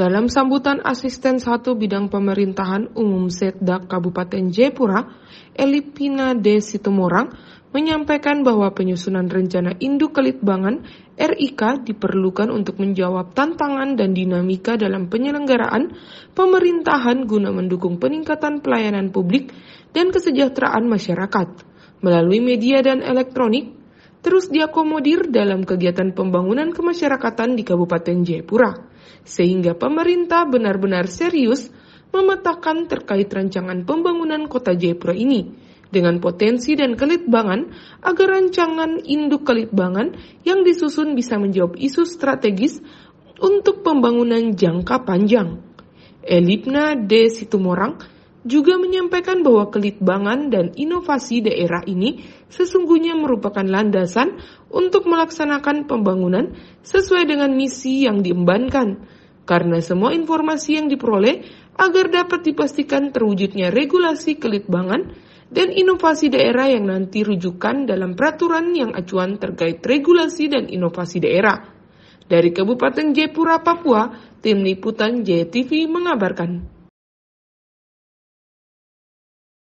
Dalam sambutan Asisten Satu Bidang Pemerintahan Umum Setda Kabupaten Jepura, Elipina De Situmorang menyampaikan bahwa penyusunan rencana induk kelitbangan RIK diperlukan untuk menjawab tantangan dan dinamika dalam penyelenggaraan pemerintahan guna mendukung peningkatan pelayanan publik dan kesejahteraan masyarakat. Melalui media dan elektronik, terus diakomodir dalam kegiatan pembangunan kemasyarakatan di Kabupaten Jayapura, sehingga pemerintah benar-benar serius memetakan terkait rancangan pembangunan kota Jayapura ini dengan potensi dan kelitbangan agar rancangan induk kelitbangan yang disusun bisa menjawab isu strategis untuk pembangunan jangka panjang. Elipna D. Situmorang, juga menyampaikan bahwa kelitbangan dan inovasi daerah ini sesungguhnya merupakan landasan untuk melaksanakan pembangunan sesuai dengan misi yang diembankan. Karena semua informasi yang diperoleh agar dapat dipastikan terwujudnya regulasi kelitbangan dan inovasi daerah yang nanti rujukan dalam peraturan yang acuan terkait regulasi dan inovasi daerah. Dari Kabupaten Jayapura, Papua, Tim Liputan JTV mengabarkan.